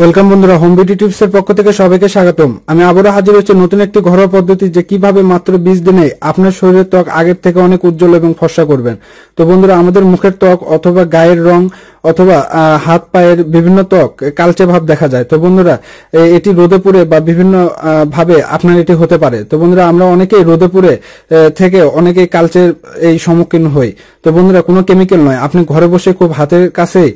welcome বন্ধুরা home beauty tips এর পক্ষ থেকে সবাইকে স্বাগতম আমি আবারও হাজির হচ্ছে নতুন একটি ঘরোয়া পদ্ধতি যে কিভাবে মাত্র বিশ দিনে আপনার শরীরের ত্বক আগের থেকে অনেক উজ্জ্বল এবং ফর্সা করবেন তো বন্ধুরা আমাদের মুখের ত্বক অথবা গায়ের রং অথবা হাত পায়ের বিভিন্ন ত্বক কালচে ভাব দেখা যায় তো বন্ধুরা এটি রোদে পুড়ে বা বিভিন্ন ভাবে আপনার এটি হতে পারে তো বন্ধুরা আমরা অনেকেই রোদে পুড়ে থেকে অনেকেই কালচের এই সম্মুখীন হই তো বন্ধুরা কোনো কেমিক্যাল নয় আপনি ঘরে বসে খুব হাতের কাছেই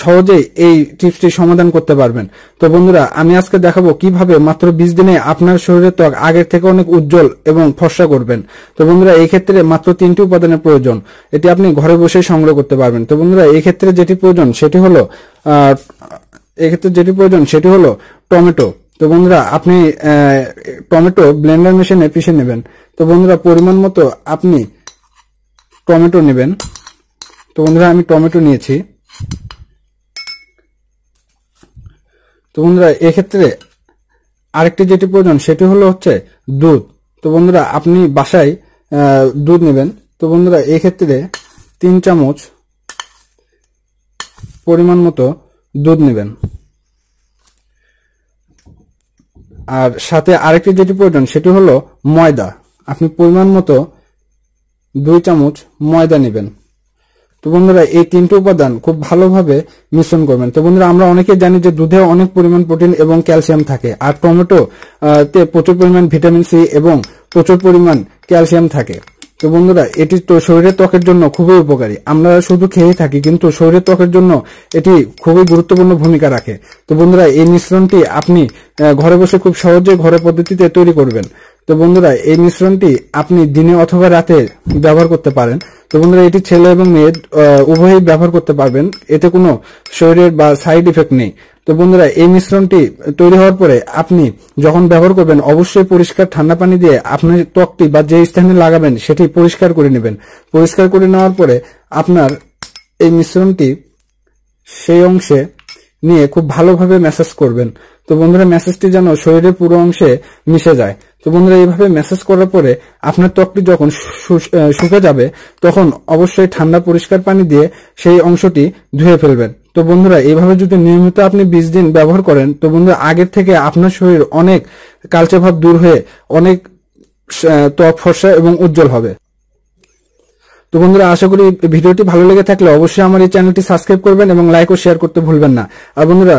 সহজেই এই টিপসটি সমাধান করতে পারবেন তো বন্ধুরা আমি আজকে দেখাবো কিভাবে মাত্র বিশ দিনে আপনার শরীরের ত্বক আগের থেকে অনেক উজ্জ্বল এবং ফর্সা করবেন তো বন্ধুরা এই ক্ষেত্রে মাত্র তিনটি উপাদানের প্রয়োজন এটি আপনি ঘরে বসে সংগ্রহ করতে পারবেন তো বন্ধুরা এই ক্ষেত্রে যেটি প্রয়োজন সেটি হলো এক্ষেত্রে যেটি প্রয়োজন সেটি হলো টমেটো তো বন্ধুরা আপনি টমেটো ব্লেন্ডার মেশিনে পিষে নেবেন তো বন্ধুরা পরিমাণ মতো আপনি টমেটো নেবেন তো বন্ধুরা আমি টমেটো নিয়েছি তো বন্ধুরা এক্ষেত্রে আরেকটি যেটি প্রয়োজন সেটি হলো হচ্ছে দুধ তো বন্ধুরা আপনি বাসায় দুধ নেবেন তো বন্ধুরা এক্ষেত্রে তিন চামচ পরিমাণ মতো দুধ নেবেন আর সাথে আরেকটি যেটি প্রয়োজন সেটি হলো ময়দা আপনি পরিমাণ মতো দুই চামচ ময়দা নেবেন তো বন্ধুরা এই তিনটি উপাদান খুব ভালোভাবে মিশ্রণ করবেন তো বন্ধুরা আমরা অনেকে জানি যে দুধে অনেক পরিমাণ প্রোটিন এবং ক্যালসিয়াম থাকে আর টমেটো তে প্রচুর পরিমাণ ভিটামিন সি এবং প্রচুর পরিমাণ ক্যালসিয়াম থাকে তো বন্ধুরা এটি তো শরীরের ত্বকের জন্য খুবই উপকারী আমরা শুধু খেয়ে থাকি কিন্তু শরীরের ত্বকের জন্য এটি খুবই গুরুত্বপূর্ণ ভূমিকা রাখে তো বন্ধুরা এই মিশ্রণটি আপনি ঘরে বসে খুব সহজে ঘরে পদ্ধতিতে তৈরি করবেন তো বন্ধুরা এই মিশ্রণটি আপনি দিনে অথবা রাতে ব্যবহার করতে পারেন তো বন্ধুরা এটি ছেলে এবং মেয়ে উভয়ই ব্যবহার করতে পারবেন এতে কোনো শরীরের বা সাইড ইফেক্ট নেই তো বন্ধুরা এই মিশ্রণটি তৈরি হওয়ার পরে আপনি যখন ব্যবহার করবেন অবশ্যই পরিষ্কার ঠান্ডা পানি দিয়ে আপনার ত্বকটি বা যে স্থানে লাগাবেন সেটি পরিষ্কার করে নেবেন পরিষ্কার করে নেওয়ার পরে আপনার এই মিশ্রণটি সেই অংশে নিয়ে খুব ভালোভাবে মেসেজ করবেন তো বন্ধুরা মেসেজটি যেন শরীরের পুরো অংশে মিশে যায় তো বন্ধুরা এইভাবে মেসেজ করার পরে আপনার ত্বকটি যখন শুকে যাবে তখন অবশ্যই ঠান্ডা পরিষ্কার পানি দিয়ে সেই অংশটি ধুয়ে ফেলবেন তো বন্ধুরা এইভাবে যদি নিয়মিত আপনি বিশ দিন ব্যবহার করেন তো বন্ধুরা আগের থেকে আপনার শরীর অনেক কালচে ভাব দূর হয়ে অনেক ত্বক ফর্সা এবং উজ্জ্বল হবে তো বন্ধুরা আশা করি ভিডিওটি ভালো লেগে থাকলে অবশ্যই আমার এই চ্যানেলটি সাবস্ক্রাইব করবেন এবং লাইক ও শেয়ার করতে ভুলবেন না আর বন্ধুরা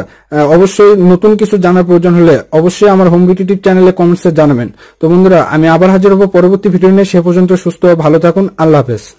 অবশ্যই নতুন কিছু জানার প্রয়োজন হলে অবশ্যই আমার হোম ইউটিউব চ্যানেলে কমেন্টসে জানাবেন তো বন্ধুরা আমি আবার হাজির হব পরবর্তী ভিডিও নিয়ে সে পর্যন্ত সুস্থ ভালো থাকুন আল্লাহ হাফেজ